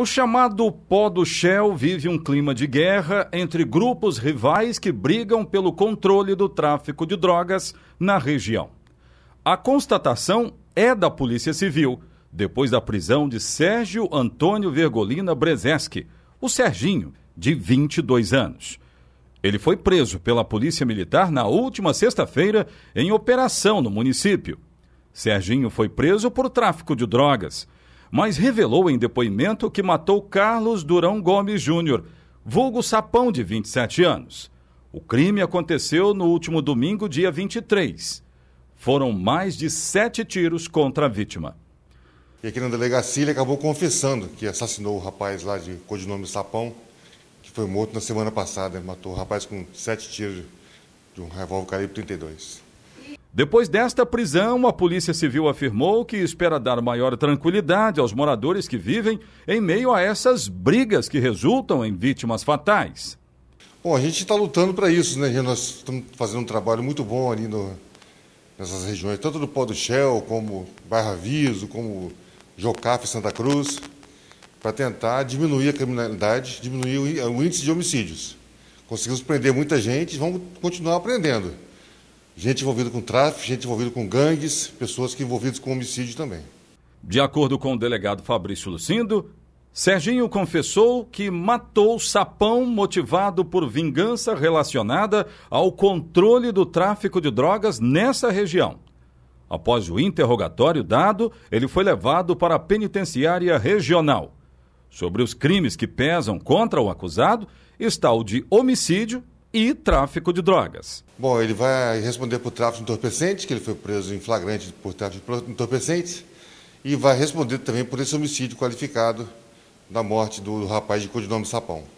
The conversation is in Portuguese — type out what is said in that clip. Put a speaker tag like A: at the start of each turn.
A: O chamado pó do Shell vive um clima de guerra entre grupos rivais que brigam pelo controle do tráfico de drogas na região. A constatação é da Polícia Civil, depois da prisão de Sérgio Antônio Vergolina Brezeski, o Serginho, de 22 anos. Ele foi preso pela Polícia Militar na última sexta-feira em operação no município. Serginho foi preso por tráfico de drogas mas revelou em depoimento que matou Carlos Durão Gomes Júnior, vulgo Sapão de 27 anos. O crime aconteceu no último domingo, dia 23. Foram
B: mais de sete tiros contra a vítima. E aqui na delegacia ele acabou confessando que assassinou o rapaz lá de codinome Sapão, que foi morto na semana passada. Matou o rapaz com sete tiros de um revólver calibre 32. Depois desta
A: prisão, a Polícia Civil afirmou que espera dar maior tranquilidade aos moradores que vivem em meio a essas brigas que resultam em vítimas fatais.
B: Bom, a gente está lutando para isso, né? Nós estamos fazendo um trabalho muito bom ali no, nessas regiões, tanto do Pó do Shell, como Barra Aviso, como Jocafe Santa Cruz, para tentar diminuir a criminalidade, diminuir o índice de homicídios. Conseguimos prender muita gente, vamos continuar prendendo gente envolvida com tráfico, gente envolvida com gangues, pessoas que envolvidas com homicídio também.
A: De acordo com o delegado Fabrício Lucindo, Serginho confessou que matou Sapão motivado por vingança relacionada ao controle do tráfico de drogas nessa região. Após o interrogatório dado, ele foi levado para a penitenciária regional. Sobre os crimes que pesam contra o acusado está o de homicídio
B: e tráfico de drogas. Bom, ele vai responder por tráfico de entorpecentes, que ele foi preso em flagrante por tráfico de entorpecentes, e vai responder também por esse homicídio qualificado da morte do rapaz de codinome Sapão.